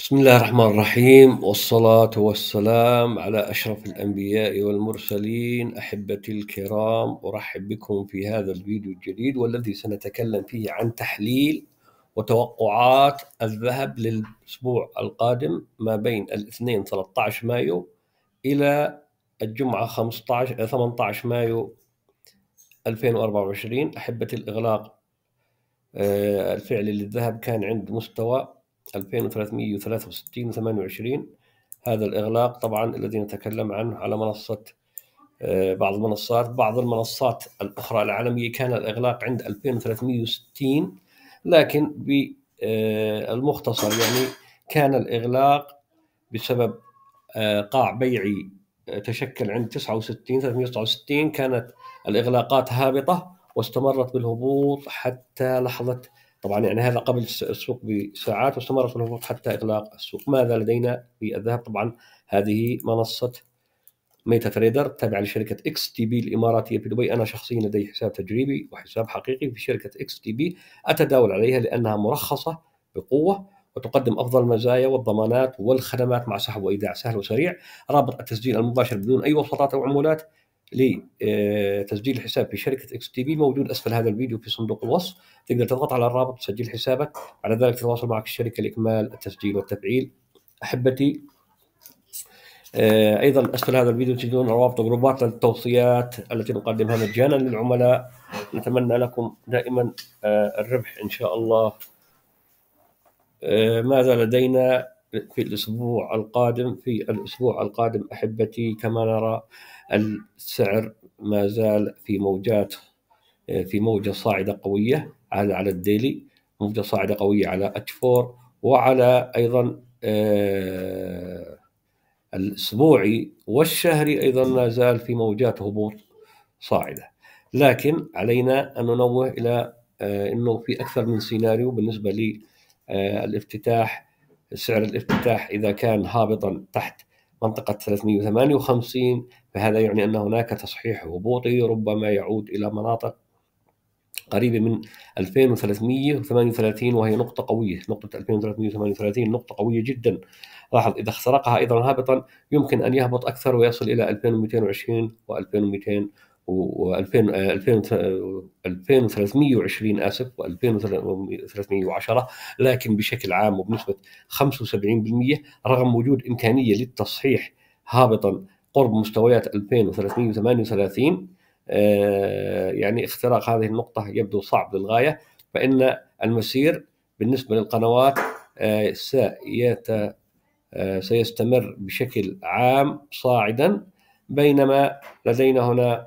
بسم الله الرحمن الرحيم والصلاة والسلام على أشرف الأنبياء والمرسلين أحبتي الكرام أرحب بكم في هذا الفيديو الجديد والذي سنتكلم فيه عن تحليل وتوقعات الذهب للأسبوع القادم ما بين الاثنين 13 مايو إلى الجمعة 15 18 آه، مايو 2024 أحبة الإغلاق آه، الفعلي للذهب كان عند مستوى 2363 و28 هذا الإغلاق طبعا الذي نتكلم عنه على منصة آه، بعض المنصات بعض المنصات الأخرى العالمية كان الإغلاق عند 2360 لكن بالمختصر آه، يعني كان الإغلاق بسبب آه، قاع بيعي تشكل عند 69 369 كانت الإغلاقات هابطة واستمرت بالهبوط حتى لحظة طبعا يعني هذا قبل السوق بساعات واستمرت الهبوط حتى اغلاق السوق ماذا لدينا في الذهب طبعا هذه منصه ميتا تريدر تابعة لشركة اكس تي بي الإماراتية في دبي أنا شخصيا لدي حساب تجريبي وحساب حقيقي في شركة اكس تي بي أتداول عليها لأنها مرخصة بقوة وتقدم أفضل المزايا والضمانات والخدمات مع سحب وإيداع سهل وسريع رابط التسجيل المباشر بدون أي وساطات أو عمولات لتسجيل آه، الحساب في شركه اكس تي بي موجود اسفل هذا الفيديو في صندوق الوصف تقدر تضغط على الرابط تسجيل حسابك على ذلك تتواصل معك الشركه لاكمال التسجيل والتفعيل احبتي آه، ايضا اسفل هذا الفيديو تجدون روابط جروبات للتوصيات التي نقدمها مجانا للعملاء نتمنى لكم دائما آه، الربح ان شاء الله ماذا لدينا في الاسبوع القادم في الاسبوع القادم احبتي كما نرى السعر ما زال في موجات في موجة صاعدة قوية هذا على الديلي موجة صاعدة قوية على اتش 4 وعلى أيضا آه، الأسبوعي والشهري أيضا ما زال في موجات هبوط صاعدة لكن علينا أن ننوه إلى آه، أنه في أكثر من سيناريو بالنسبة للافتتاح آه، سعر الافتتاح إذا كان هابطا تحت منطقة 358 فهذا يعني أن هناك تصحيح هبوطي ربما يعود إلى مناطق قريبة من 2338 وهي نقطة قوية نقطة 2338 نقطة قوية جدا لاحظ إذا اخترقها أيضا هابطا يمكن أن يهبط أكثر ويصل إلى 2220 و 2200 و 2320 اسف و 2310 لكن بشكل عام وبنسبه 75% رغم وجود امكانيه للتصحيح هابطا قرب مستويات 2338 آه، يعني اختراق هذه النقطة يبدو صعب للغاية فإن المسير بالنسبة للقنوات آه، سيت آه، سيستمر بشكل عام صاعدا بينما لدينا هنا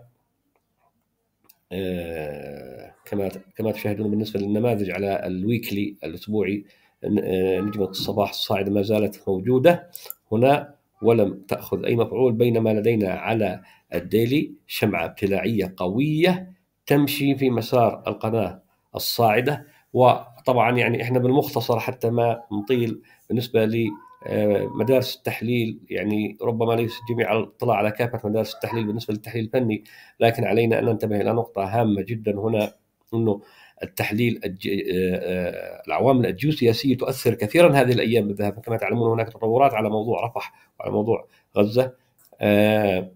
كما كما تشاهدون بالنسبه للنماذج على الويكلي الاسبوعي نجمه الصباح الصاعده ما زالت موجوده هنا ولم تأخذ أي مفعول بينما لدينا على الديلي شمعة ابتلاعية قوية تمشي في مسار القناة الصاعدة وطبعا يعني احنا بالمختصر حتى ما نطيل بالنسبة لي آه، مدارس التحليل يعني ربما ليس الجميع الاطلاع على كافة مدارس التحليل بالنسبة للتحليل الفني لكن علينا أن ننتبه إلى نقطة هامة جدا هنا أنه التحليل آه، آه، العوامل الجيوسياسيه تؤثر كثيرا هذه الايام بالذهب كما تعلمون هناك تطورات على موضوع رفح وعلى موضوع غزه آه،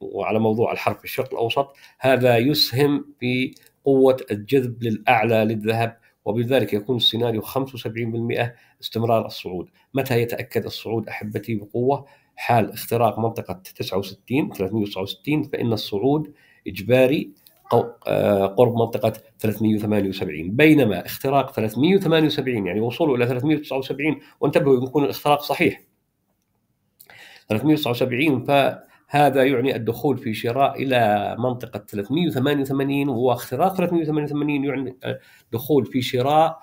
وعلى موضوع الحرب في الشرق الاوسط هذا يسهم في قوه الجذب للاعلى للذهب وبذلك يكون السيناريو 75% استمرار الصعود متى يتأكد الصعود أحبتي بقوة حال اختراق منطقة 69 369 فإن الصعود إجباري آه، قرب منطقه 378 بينما اختراق 378 يعني وصوله الى 379 وانتبهوا يكون الاختراق صحيح 379 فهذا يعني الدخول في شراء الى منطقه 388 واختراق 388 يعني آه، دخول في شراء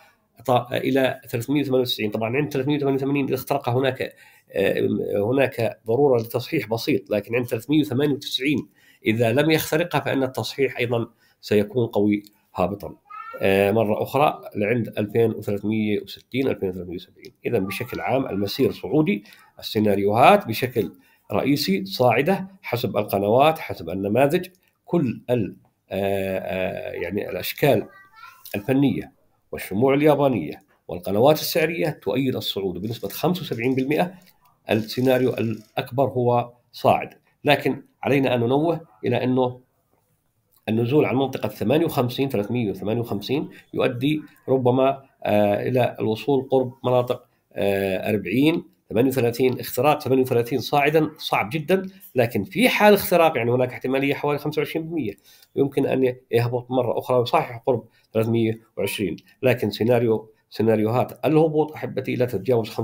الى 398 طبعا عند 388 اذا اخترق هناك آه، هناك ضروره لتصحيح بسيط لكن عند 398 إذا لم يخترقها فإن التصحيح أيضا سيكون قوي هابطا آه، مرة أخرى لعند 2360 2370 إذا بشكل عام المسير صعودي السيناريوهات بشكل رئيسي صاعدة حسب القنوات حسب النماذج كل ال آه، آه، يعني الأشكال الفنية والشموع اليابانية والقنوات السعرية تؤيد الصعود بنسبة 75% السيناريو الأكبر هو صاعد لكن علينا أن ننوه إلى أنه النزول عن منطقة 58 358 يؤدي ربما آه، إلى الوصول قرب مناطق 40 آه، 38 اختراق 38 صاعدا صعب جدا لكن في حال اختراق يعني هناك احتماليه حوالي 25% يمكن ان يهبط مره اخرى ويصحح قرب 320 لكن سيناريو سيناريوهات الهبوط احبتي لا تتجاوز 25%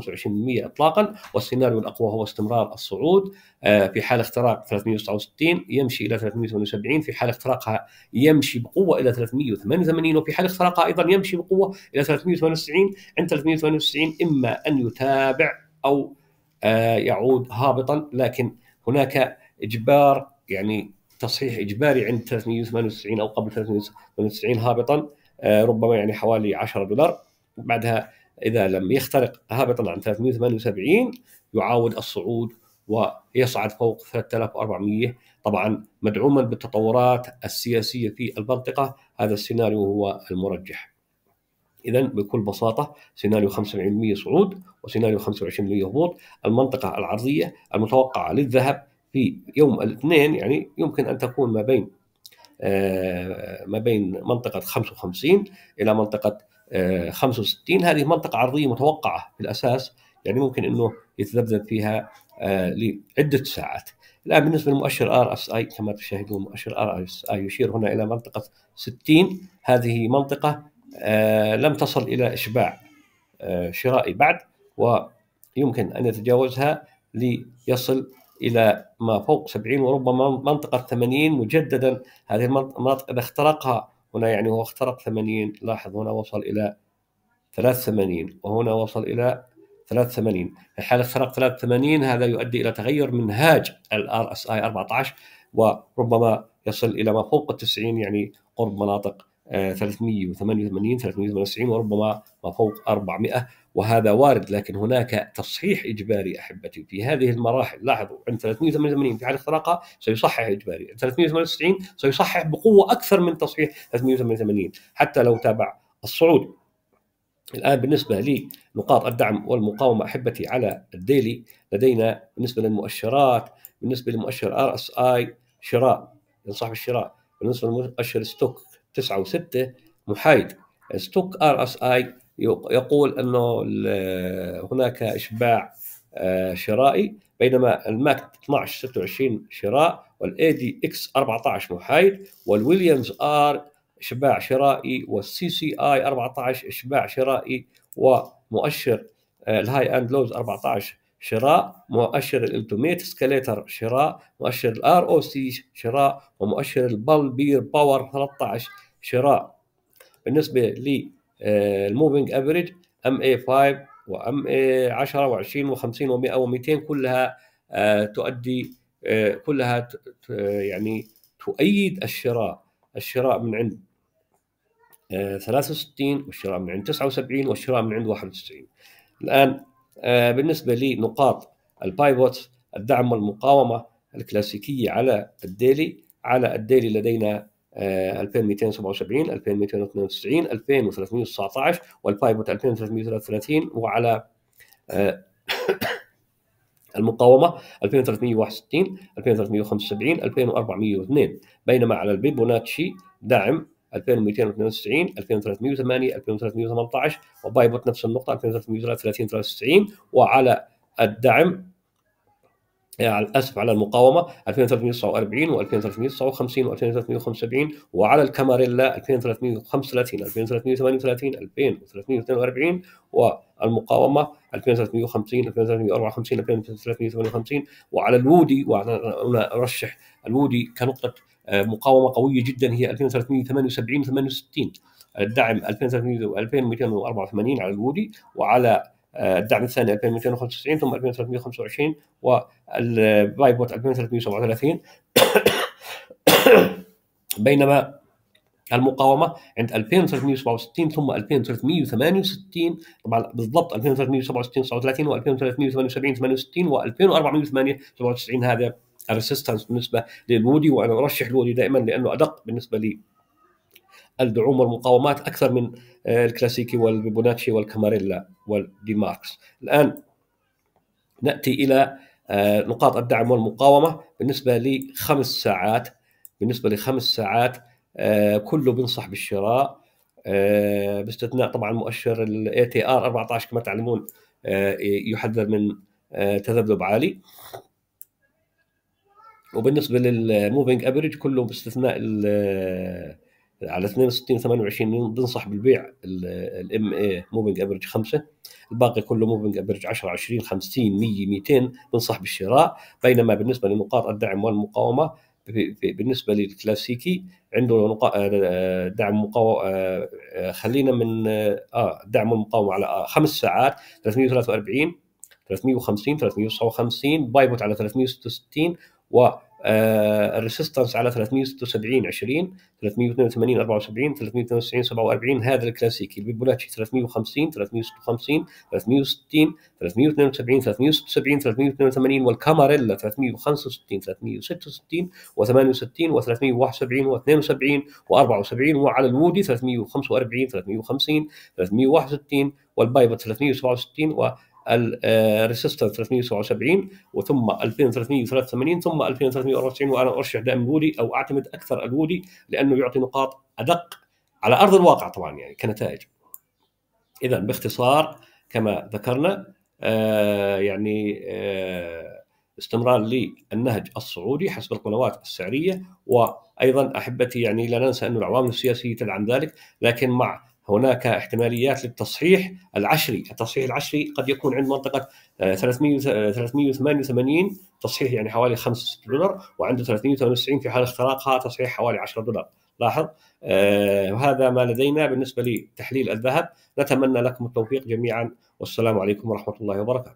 اطلاقا والسيناريو الاقوى هو استمرار الصعود آه، في حال اختراق 369 يمشي الى 378 في حال اختراقها يمشي بقوه الى 388 وفي حال اختراقها ايضا يمشي بقوه الى 398 عند 398 اما ان يتابع او آه، يعود هابطا لكن هناك اجبار يعني تصحيح اجباري عند 398 او قبل 398 هابطا آه، ربما يعني حوالي 10 دولار بعدها إذا لم يخترق هابطا عن 378 يعاود الصعود ويصعد فوق 3400 طبعا مدعوما بالتطورات السياسية في المنطقة هذا السيناريو هو المرجح إذا بكل بساطة سيناريو 75% صعود وسيناريو 25% هبوط المنطقة العرضية المتوقعة للذهب في يوم الاثنين يعني يمكن أن تكون ما بين آه، ما بين منطقة 55 إلى منطقة 65 آه، هذه منطقة عرضية متوقعة في الأساس يعني ممكن أنه يتذبذب فيها آه، لعدة ساعات الآن بالنسبة للمؤشر ار اس اي كما تشاهدون مؤشر ار اس اي يشير هنا إلى منطقة 60 هذه منطقة آه، لم تصل إلى إشباع شرائي بعد ويمكن أن يتجاوزها ليصل الى ما فوق 70 وربما منطقه 80 مجددا هذه المناطق اذا اخترقها هنا يعني هو اخترق 80 لاحظ هنا وصل إلى 83 وهنا وصل إلى 83 في حال اخترق 83 هذا يؤدي إلى تغير منهاج الار اس اي 14 وربما يصل إلى ما فوق ال 90 يعني قرب مناطق 388 آه، 398 وربما ما فوق 400 وهذا وارد لكن هناك تصحيح اجباري احبتي في هذه المراحل لاحظوا عند 388 في حال اختراقها سيصحح اجباري 398 سيصحح بقوه اكثر من تصحيح 388 حتى لو تابع الصعود الان بالنسبه لنقاط الدعم والمقاومه احبتي على الديلي لدينا بالنسبه للمؤشرات بالنسبه لمؤشر ار اس اي شراء ينصح بالشراء بالنسبه لمؤشر ستوك و6 محايد ستوك ار اس اي يقول انه هناك اشباع آه، شرائي بينما الماك 12 26 شراء والاي دي اكس 14 محايد والويليامز ار اشباع شرائي والسي سي اي 14 اشباع شرائي ومؤشر آه، الهاي اند لوز 14 شراء مؤشر الالتوميت اسكليتر شراء مؤشر الار او سي شراء ومؤشر البال بير باور 13 شراء بالنسبه للموفينج افريج ام اي 5 وام اي 10 و20 و50 و100 و200 كلها آه، تؤدي آه، كلها يعني تؤيد الشراء الشراء من عند 63 آه، والشراء من عند 79 والشراء من عند 91 الان آه، بالنسبه لنقاط البايبوت الدعم والمقاومه الكلاسيكيه على الديلي على الديلي لدينا 2277 2292 2319 والبايبوت 2333 وعلى آه، المقاومه 2361 2375 2402 بينما على البيبوناتشي دعم 2292 2308 2318 وبايبوت نفس النقطه 2333 93 وعلى الدعم اسف على المقاومه 2349 و2359 و2375 وعلى الكاماريلا 2335 2338 2342 والمقاومه 2350 2354 2358 وعلى الوودي وانا ارشح الوودي كنقطه مقاومه قويه جدا هي 2378 68 الدعم 2284 على الوودي وعلى آه، الدعم الثاني 2295 ثم 2325 والبايبوت 2337 بينما المقاومه عند 2367 ثم 2368 طبعا بالضبط 2367 39 و 2378 68 و 2408 97 هذا الريسيستنس بالنسبه للمودي وانا ارشح الودي دائما لانه ادق بالنسبه لي الدعوم والمقاومات اكثر من آه، الكلاسيكي والبيبوناتشي والكاماريلا والدي ماركس الان ناتي الى آه، نقاط الدعم والمقاومه بالنسبه لخمس ساعات بالنسبه لخمس ساعات آه، كله بنصح بالشراء باستثناء طبعا مؤشر الاي تي ار 14 كما تعلمون يحذر من تذبذب عالي وبالنسبه للموفينج افريج كله باستثناء على 62 28 بنصح بالبيع الام اي موفينج افرج 5 الباقي كله موفينج افرج 10 20 50 100 200 بنصح بالشراء بينما بالنسبه لنقاط الدعم والمقاومه بالنسبه للكلاسيكي عنده آه، دعم مقاومه آه، آه، خلينا من اه دعم المقاومه على خمس ساعات 343 350 359 بايبوت على 366 و آه، الريسيستنس على 376 20 382 74 392 47 هذا الكلاسيكي البيبولاتشي 350 356 360 372 376 382 والكاماريلا 365 366 و68 و371 و72 و74 وعلى الوودي 345 350 361 والبايبوت 367 و الريسيستر 377 وثم 2383 ثم 2394 وانا ارشح دائما الودي او اعتمد اكثر الودي لانه يعطي نقاط ادق على ارض الواقع طبعا يعني كنتائج. اذا باختصار كما ذكرنا آه، يعني آه، استمرار للنهج الصعودي حسب القنوات السعريه وايضا احبتي يعني لا ننسى انه العوامل السياسيه تدعم ذلك لكن مع هناك احتماليات للتصحيح العشري، التصحيح العشري قد يكون عند منطقه 300 آه، 388 آه، تصحيح يعني حوالي 5 دولار وعنده 398 في حال اختراقها تصحيح حوالي 10 دولار، لاحظ آه هذا ما لدينا بالنسبه لتحليل الذهب، نتمنى لكم التوفيق جميعا والسلام عليكم ورحمه الله وبركاته.